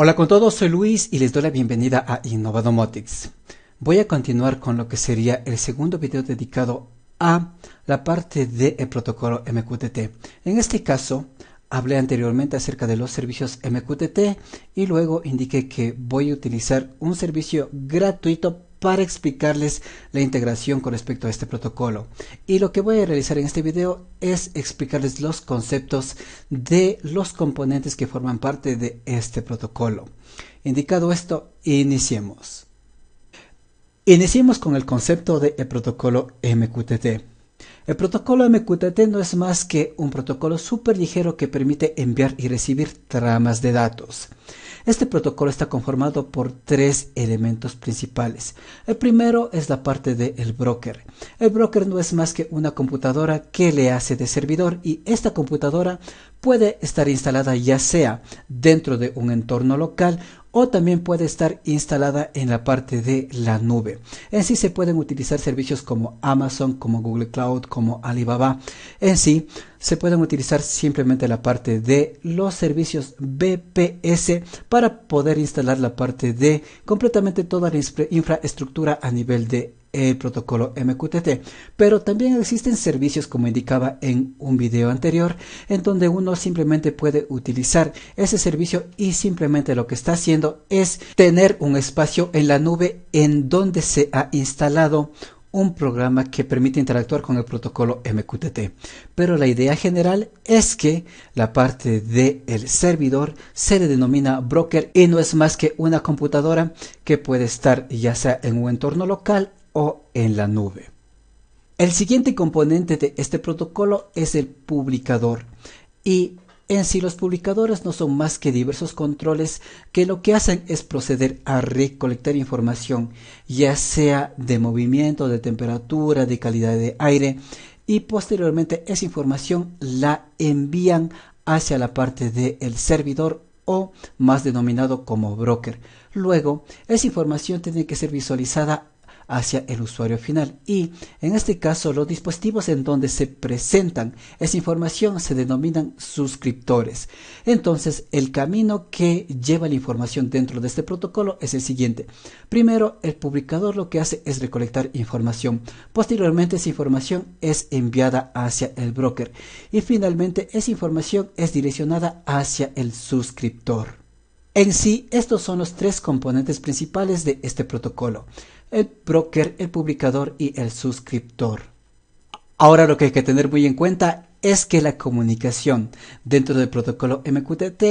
Hola con todos, soy Luis y les doy la bienvenida a Innovadomotics. Voy a continuar con lo que sería el segundo video dedicado a la parte del de protocolo MQTT. En este caso, hablé anteriormente acerca de los servicios MQTT y luego indiqué que voy a utilizar un servicio gratuito para explicarles la integración con respecto a este protocolo. Y lo que voy a realizar en este video es explicarles los conceptos de los componentes que forman parte de este protocolo. Indicado esto, iniciemos. Iniciemos con el concepto de protocolo MQTT. El protocolo MQTT no es más que un protocolo súper ligero que permite enviar y recibir tramas de datos. Este protocolo está conformado por tres elementos principales. El primero es la parte del broker. El broker no es más que una computadora que le hace de servidor y esta computadora puede estar instalada ya sea dentro de un entorno local o también puede estar instalada en la parte de la nube. En sí se pueden utilizar servicios como Amazon, como Google Cloud, como Alibaba. En sí se pueden utilizar simplemente la parte de los servicios BPS para poder instalar la parte de completamente toda la infraestructura a nivel de el protocolo MQTT, pero también existen servicios como indicaba en un video anterior, en donde uno simplemente puede utilizar ese servicio y simplemente lo que está haciendo es tener un espacio en la nube en donde se ha instalado un programa que permite interactuar con el protocolo MQTT. Pero la idea general es que la parte del servidor se le denomina broker y no es más que una computadora que puede estar ya sea en un entorno local o en la nube. El siguiente componente de este protocolo es el publicador y en sí los publicadores no son más que diversos controles que lo que hacen es proceder a recolectar información, ya sea de movimiento, de temperatura, de calidad de aire, y posteriormente esa información la envían hacia la parte del servidor o más denominado como broker. Luego, esa información tiene que ser visualizada hacia el usuario final y en este caso los dispositivos en donde se presentan esa información se denominan suscriptores entonces el camino que lleva la información dentro de este protocolo es el siguiente primero el publicador lo que hace es recolectar información posteriormente esa información es enviada hacia el broker y finalmente esa información es direccionada hacia el suscriptor en sí, estos son los tres componentes principales de este protocolo, el broker, el publicador y el suscriptor. Ahora lo que hay que tener muy en cuenta es que la comunicación dentro del protocolo MQTT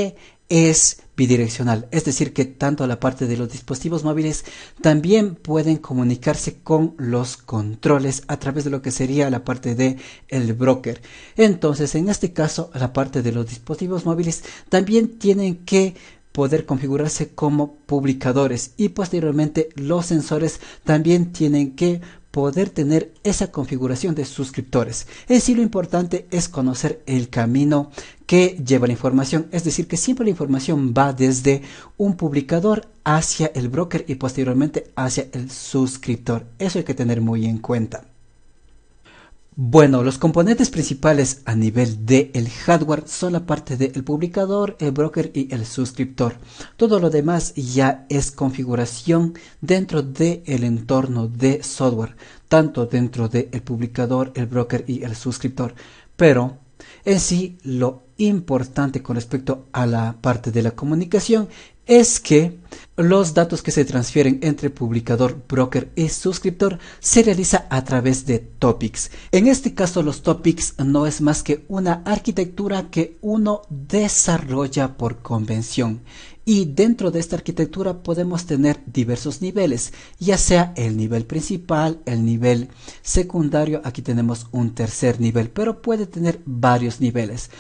es bidireccional, es decir, que tanto la parte de los dispositivos móviles también pueden comunicarse con los controles a través de lo que sería la parte de el broker. Entonces, en este caso, la parte de los dispositivos móviles también tienen que poder configurarse como publicadores y posteriormente los sensores también tienen que poder tener esa configuración de suscriptores. En sí lo importante es conocer el camino que lleva la información, es decir, que siempre la información va desde un publicador hacia el broker y posteriormente hacia el suscriptor. Eso hay que tener muy en cuenta. Bueno, los componentes principales a nivel del el hardware son la parte del publicador, el broker y el suscriptor. Todo lo demás ya es configuración dentro del entorno de software, tanto dentro del publicador, el broker y el suscriptor. Pero en sí, lo importante con respecto a la parte de la comunicación es que los datos que se transfieren entre publicador, broker y suscriptor se realiza a través de topics. En este caso los topics no es más que una arquitectura que uno desarrolla por convención. Y dentro de esta arquitectura podemos tener diversos niveles, ya sea el nivel principal, el nivel secundario, aquí tenemos un tercer nivel, pero puede tener varios niveles.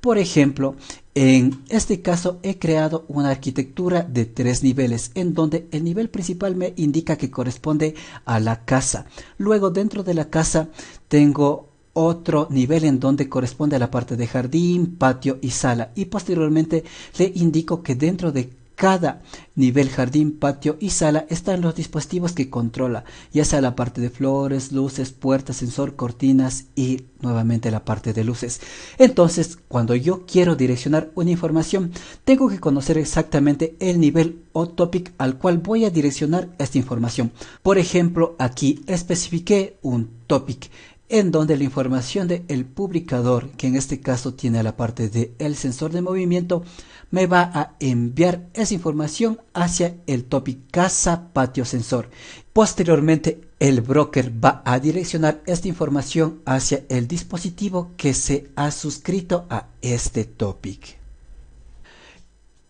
Por ejemplo, en este caso he creado una arquitectura de tres niveles en donde el nivel principal me indica que corresponde a la casa. Luego dentro de la casa tengo otro nivel en donde corresponde a la parte de jardín, patio y sala. Y posteriormente le indico que dentro de cada nivel, jardín, patio y sala están los dispositivos que controla, ya sea la parte de flores, luces, puertas, sensor, cortinas y nuevamente la parte de luces. Entonces, cuando yo quiero direccionar una información, tengo que conocer exactamente el nivel o topic al cual voy a direccionar esta información. Por ejemplo, aquí especifiqué un topic en donde la información del publicador, que en este caso tiene la parte del sensor de movimiento, me va a enviar esa información hacia el topic casa patio sensor. Posteriormente, el broker va a direccionar esta información hacia el dispositivo que se ha suscrito a este topic.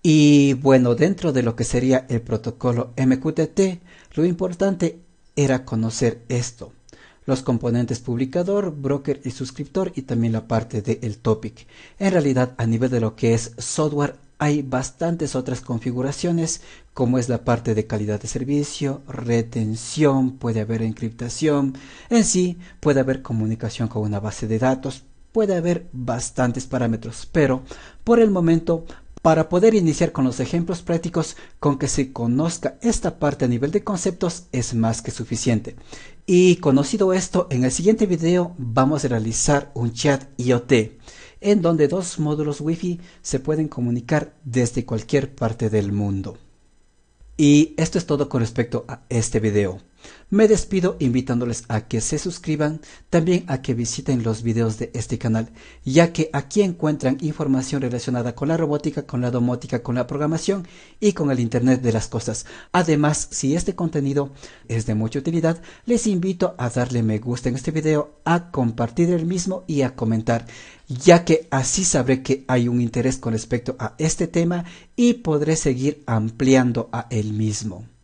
Y bueno, dentro de lo que sería el protocolo MQTT, lo importante era conocer esto los componentes publicador, broker y suscriptor y también la parte del el topic. En realidad, a nivel de lo que es software, hay bastantes otras configuraciones como es la parte de calidad de servicio, retención, puede haber encriptación, en sí puede haber comunicación con una base de datos, puede haber bastantes parámetros, pero por el momento para poder iniciar con los ejemplos prácticos, con que se conozca esta parte a nivel de conceptos es más que suficiente. Y conocido esto, en el siguiente video vamos a realizar un chat IoT, en donde dos módulos Wi-Fi se pueden comunicar desde cualquier parte del mundo. Y esto es todo con respecto a este video. Me despido invitándoles a que se suscriban, también a que visiten los videos de este canal, ya que aquí encuentran información relacionada con la robótica, con la domótica, con la programación y con el Internet de las Cosas. Además, si este contenido es de mucha utilidad, les invito a darle me gusta en este video, a compartir el mismo y a comentar, ya que así sabré que hay un interés con respecto a este tema y podré seguir ampliando a él mismo.